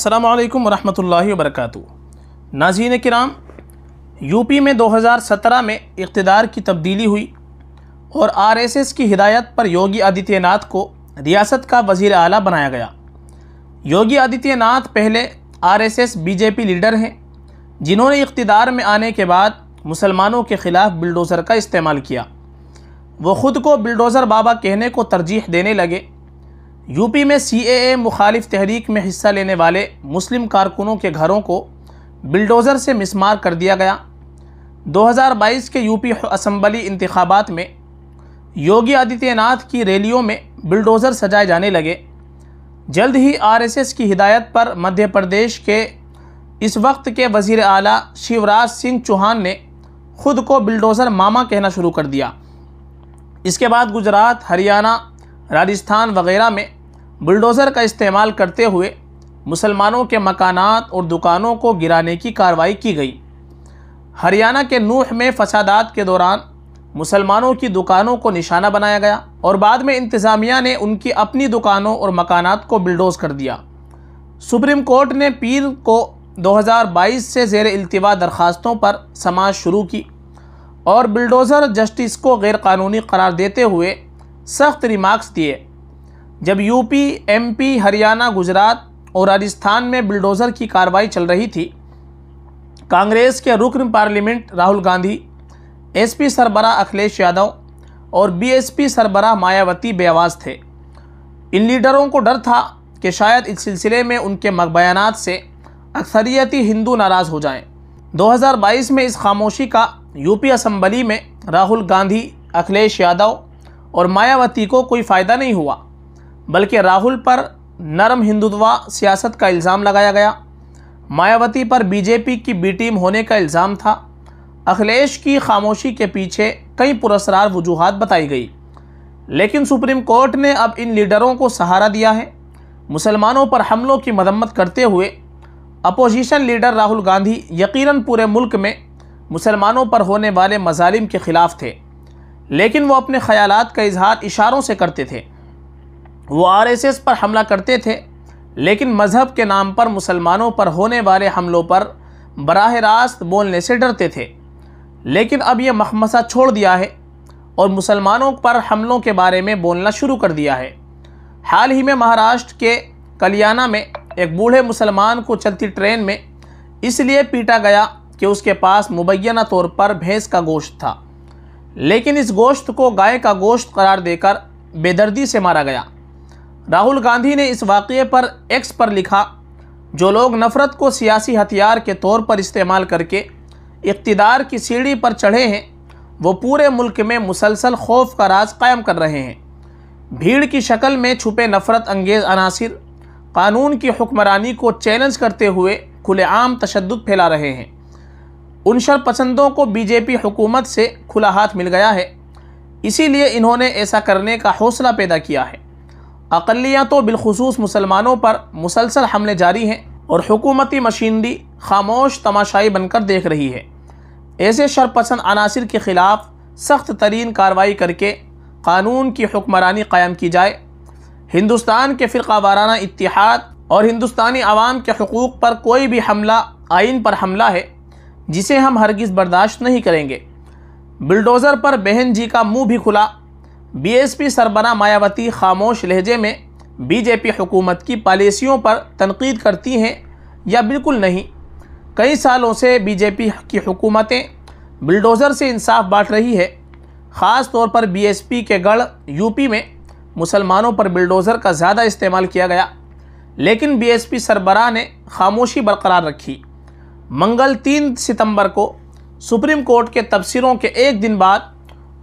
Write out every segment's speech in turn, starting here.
السلام علیکم ورحمۃ اللہ وبرکاتہ ناظرین کرام یو پی میں دو ہزار سترہ میں اقتدار کی تبدیلی ہوئی اور آر ایس ایس کی ہدایت پر یوگی آدتیہ ناتھ کو ریاست کا وزیر اعلیٰ بنایا گیا یوگی آدتیہ ناتھ پہلے R S S B J P leader ہیں جنہوں نے اقتدار میں آنے کے بعد مسلمانوں کے خلاف بلڈوزر کا استعمال کیا وہ خود کو بلڈوزر بابا کہنے کو ترجیح دینے لگے یو پی میں سی اے اے مخالف تحریک میں حصہ لینے والے مسلم کارکنوں کے گھروں کو بلڈوزر سے مسمار کر دیا گیا دو ہزار بائیس کے یو پی اسمبلی انتخابات میں یوگی آدتیہ ناتھ کی ریلیوں میں بلڈوزر سجائے جانے لگے جلد ہی آر ایس ایس کی ہدایت پر مدھیہ پردیش کے اس وقت کے وزیر اعلیٰ شیوراج سنگھ چوہان نے خود کو بلڈوزر ماما کہنا شروع کر دیا اس کے بعد گجرات ہریانہ راجستھان وغیرہ میں بلڈوزر کا استعمال کرتے ہوئے مسلمانوں کے مکانات اور دکانوں کو گرانے کی کارروائی کی گئی ہریانہ کے نوح میں فسادات کے دوران مسلمانوں کی دکانوں کو نشانہ بنایا گیا اور بعد میں انتظامیہ نے ان کی اپنی دکانوں اور مکانات کو بلڈوز کر دیا سپریم کورٹ نے پیر کو دو ہزار بائیس سے زیر التوا درخواستوں پر سماج شروع کی اور بلڈوزر جسٹس کو غیر قانونی قرار دیتے ہوئے سخت ریمارکس دیے جب U P M P Haryana Gujarat اور راجستھان میں بلڈوزر کی کاروائی چل رہی تھی کانگریس کے رکن parliament Rahul Gandhi S P سربراہ اکھلیش یادو اور بی ایس پی سربراہ مایاوتی بے آواز تھے ان لیڈروں کو ڈر تھا کہ شاید اس سلسلے میں ان کے بیانات سے اکثریتی ہندو ناراض ہو جائیں دو ہزار بائیس میں اس خاموشی کا یو پی اسمبلی میں راہل گاندھی اکھلیش یادو اور مایاوتی کو کوئی فائدہ نہیں ہوا بلکہ راہل پر نرم ہندودوا سیاست کا الزام لگایا گیا مایاوتی پر بی جے پی کی بی ٹیم ہونے کا الزام تھا اکھلیش کی خاموشی کے پیچھے کئی پرسرار وجوہات بتائی گئی لیکن سپریم کورٹ نے اب ان لیڈروں کو سہارا دیا ہے مسلمانوں پر حملوں کی مذمت کرتے ہوئے اپوزیشن لیڈر راہل گاندھی یقیناً پورے ملک میں مسلمانوں پر ہونے والے مظالم کے خلاف تھے لیکن وہ اپنے خیالات کا اظہار اشاروں سے کرتے تھے وہ آر ایس ایس پر حملہ کرتے تھے لیکن مذہب کے نام پر مسلمانوں پر ہونے والے حملوں پر براہ راست بولنے سے ڈرتے تھے لیکن اب یہ مخمسہ چھوڑ دیا ہے اور مسلمانوں پر حملوں کے بارے میں بولنا شروع کر دیا ہے حال ہی میں مہاراشٹر کے کلیانہ میں ایک بوڑھے مسلمان کو چلتی ٹرین میں اس لیے پیٹا گیا کہ اس کے پاس مبینہ طور پر بھینس کا گوشت تھا لیکن اس گوشت کو گائے کا گوشت قرار دے کر بے دردی سے مارا گیا راہل گاندھی نے اس واقعے پر ایکس پر لکھا جو لوگ نفرت کو سیاسی ہتھیار کے طور پر استعمال کر کے اقتدار کی سیڑھی پر چڑھے ہیں وہ پورے ملک میں مسلسل خوف کا راز قائم کر رہے ہیں بھیڑ کی شکل میں چھپے نفرت انگیز عناصر قانون کی حکمرانی کو چیلنج کرتے ہوئے کھلے عام تشدد پھیلا رہے ہیں ان شر پسندوں کو بی جے پی حکومت سے کھلا ہاتھ مل گیا ہے اسی لیے انہوں نے ایسا کرنے کا حوصلہ پیدا کیا ہے اقلیاں تو بالخصوص مسلمانوں پر مسلسل حملے جاری ہیں اور حکومتی مشینری خاموش تماشائی بن کر دیکھ رہی ہے ایسے شرپسند عناصر کے خلاف سخت ترین کارروائی کر کے قانون کی حکمرانی قائم کی جائے ہندوستان کے فرقہ وارانہ اتحاد اور ہندوستانی عوام کے حقوق پر کوئی بھی حملہ آئین پر حملہ ہے جسے ہم ہرگز برداشت نہیں کریں گے بلڈوزر پر بہن جی کا مو بھی کھلا بی ایس پی سربراہ مایاوتی خاموش لہجے میں بی جے پی حکومت کی پالیسیوں پر تنقید کرتی ہیں یا بالکل نہیں کئی سالوں سے بی جے پی کی حکومتیں بلڈوزر سے انصاف بانٹ رہی ہے خاص طور پر بی ایس پی کے گڑھ یو پی میں مسلمانوں پر بلڈوزر کا زیادہ استعمال کیا گیا لیکن بی ایس پی سربراہ نے خاموشی برقرار رکھی منگل تین ستمبر کو سپریم کورٹ کے تبصروں کے ایک دن بعد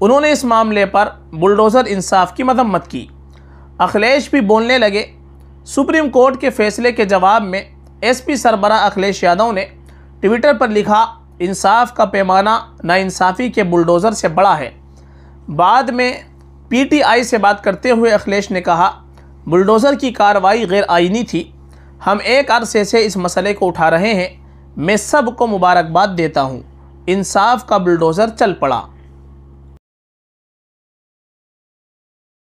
انہوں نے اس معاملے پر بلڈوزر انصاف کی مذمت کی اخلیش بھی بولنے لگے سپریم کورٹ کے فیصلے کے جواب میں ایس پی سربراہ اخلیش یادو نے ٹویٹر پر لکھا انصاف کا پیمانہ ناانصافی کے بلڈوزر سے بڑا ہے بعد میں پی ٹی آئی سے بات کرتے ہوئے اخلیش نے کہا بلڈوزر کی کارروائی آئینی تھی ہم ایک عرصے سے اس مسئلے کو اٹھا رہے ہیں میں سب کو مبارکباد دیتا ہوں انصاف کا بلڈوزر چل پڑا